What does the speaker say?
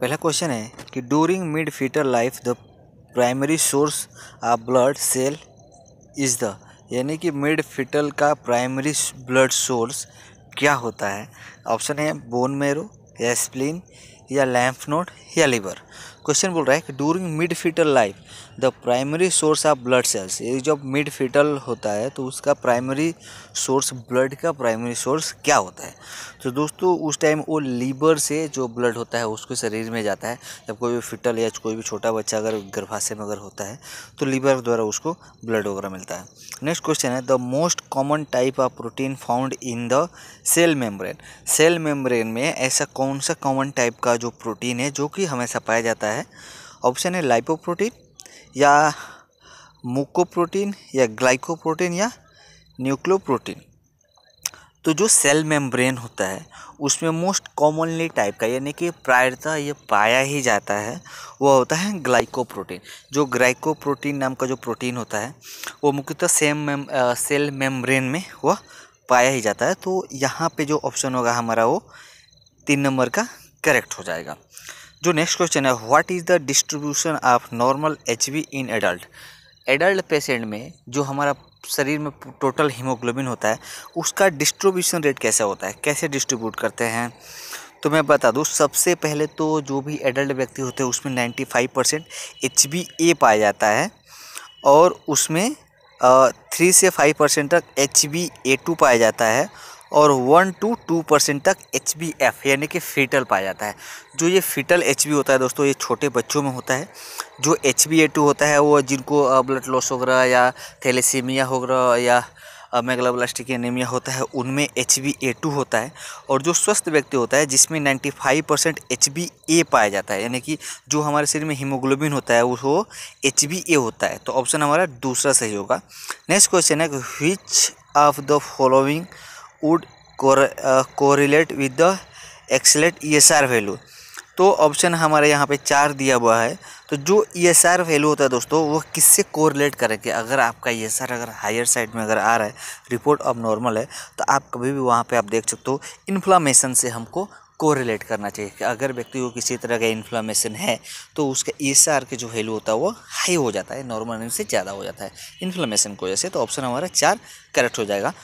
पहला क्वेश्चन है कि during mid fetal life the primary source of blood cell is the यानी कि मिड फिटल का प्राइमरी ब्लड सोर्स क्या होता है ऑप्शन है बोन मेरो या स्प्लिन या लैम्फ नोड या लिवर क्वेश्चन बोल रहा है कि during mid fetal life the primary source of blood cells ये जब मिड फिटल होता है तो उसका प्राइमरी सोर्स ब्लड का प्राइमरी सोर्स क्या होता है तो दोस्तों उस टाइम वो लीवर से जो ब्लड होता है उसको शरीर में जाता है जब कोई भी फिटल या कोई भी छोटा बच्चा अगर गर्भाशय में अगर होता है तो लीवर द्वारा उसको ब्लड वगैरह मिलता है नेक्स्ट क्वेश्चन है the most common type of protein found in the cell membrane cell membrane में ऐसा कौन सा कॉमन टाइप का जो प्रोटीन है जो कि हमेशा पाया जाता है ऑप्शन है लाइपोप्रोटीन या मुकोप्रोटीन या ग्लाइकोप्रोटीन या न्यूक्लोप्रोटीन तो जो सेल मेम्ब्रेन होता है उसमें मोस्ट कॉमनली टाइप का यानी कि प्रायतः ये पाया ही जाता है वह होता है ग्लाइकोप्रोटीन जो ग्लाइकोप्रोटीन नाम का जो प्रोटीन होता है वो मुख्यतः सेम मेम आ, सेल मेम्ब्रेन में वह पाया ही जाता है तो यहाँ पे जो ऑप्शन होगा हमारा वो तीन नंबर का करेक्ट हो जाएगा जो नेक्स्ट क्वेश्चन है what is the distribution of normal H in adult adult patient में जो हमारा शरीर में टोटल हीमोग्लोबिन होता है उसका डिस्ट्रीब्यूशन रेट कैसा होता है कैसे डिस्ट्रीब्यूट करते हैं तो मैं बता दूँ सबसे पहले तो जो भी एडल्ट व्यक्ति होते हैं उसमें 95 परसेंट एच पाया जाता है और उसमें थ्री से फाइव परसेंट तक एच बी ए टू पाया जाता है और वन टू टू परसेंट तक एच बी एफ़ यानी कि फीटल पाया जाता है जो ये फीटल एच बी होता है दोस्तों ये छोटे बच्चों में होता है जो एच बी ए टू होता है वो जिनको ब्लड लॉस वगैरह या थैलेसीमिया वगैरह या मेगलाब्लास्टिक एनीमिया होता है उनमें एच बी ए टू होता है और जो स्वस्थ व्यक्ति होता है जिसमें ninety five percent H B A पाया जाता है यानी कि जो हमारे शरीर में हीमोग्लोबिन होता है वो एच बी ए होता है तो ऑप्शन हमारा दूसरा सही होगा नेक्स्ट क्वेश्चन है which of the following would correlate with the accelerated E S R value तो ऑप्शन हमारे यहाँ पे चार दिया हुआ है तो जो ई एस आर वैल्यू होता है दोस्तों वो किससे कोरिलेट करेंगे अगर आपका ई एस आर अगर हायर साइड में अगर आ रहा है रिपोर्ट अब नॉर्मल है तो आप कभी भी वहाँ पे आप देख सकते हो इन्फ्लामेशन से हमको कोरिलेट करना चाहिए कि अगर व्यक्ति को किसी तरह का इन्फ्लामेशन है तो उसका ई एस आर के जो वैल्यू होता है वो हाई हो जाता है नॉर्मल से ज़्यादा हो जाता है इन्फ्लामेशन की वजह से तो ऑप्शन हमारा चार करेक्ट हो जाएगा